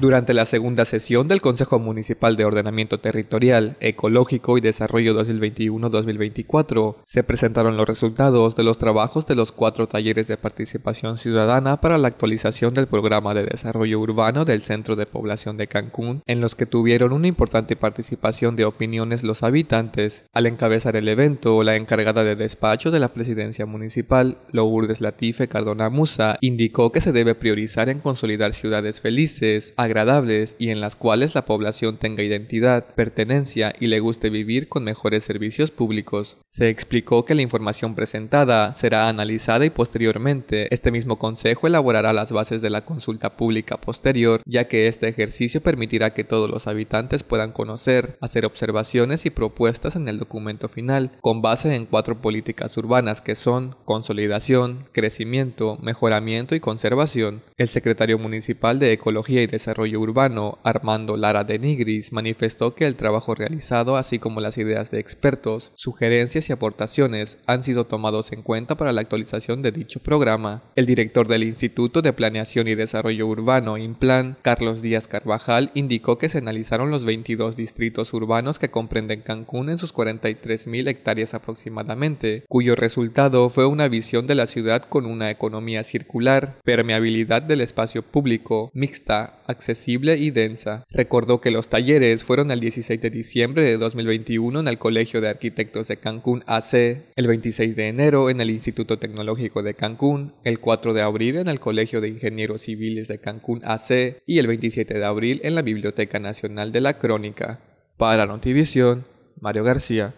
Durante la segunda sesión del Consejo Municipal de Ordenamiento Territorial, Ecológico y Desarrollo 2021-2024, se presentaron los resultados de los trabajos de los cuatro talleres de participación ciudadana para la actualización del programa de desarrollo urbano del Centro de Población de Cancún, en los que tuvieron una importante participación de opiniones los habitantes. Al encabezar el evento, la encargada de despacho de la presidencia municipal, Lourdes Latife Cardona Musa, indicó que se debe priorizar en consolidar ciudades felices, agradables y en las cuales la población tenga identidad, pertenencia y le guste vivir con mejores servicios públicos. Se explicó que la información presentada será analizada y posteriormente este mismo Consejo elaborará las bases de la consulta pública posterior, ya que este ejercicio permitirá que todos los habitantes puedan conocer, hacer observaciones y propuestas en el documento final, con base en cuatro políticas urbanas que son consolidación, crecimiento, mejoramiento y conservación. El secretario municipal de Ecología y Desarrollo Urbano, Armando Lara de Nigris, manifestó que el trabajo realizado, así como las ideas de expertos, sugerencias y aportaciones, han sido tomados en cuenta para la actualización de dicho programa. El director del Instituto de Planeación y Desarrollo Urbano, INPLAN, Carlos Díaz Carvajal, indicó que se analizaron los 22 distritos urbanos que comprenden Cancún en sus 43.000 hectáreas aproximadamente, cuyo resultado fue una visión de la ciudad con una economía circular, permeabilidad del espacio público, mixta, accesible y densa. Recordó que los talleres fueron el 16 de diciembre de 2021 en el Colegio de Arquitectos de Cancún AC, el 26 de enero en el Instituto Tecnológico de Cancún, el 4 de abril en el Colegio de Ingenieros Civiles de Cancún AC y el 27 de abril en la Biblioteca Nacional de la Crónica. Para Notivisión, Mario García.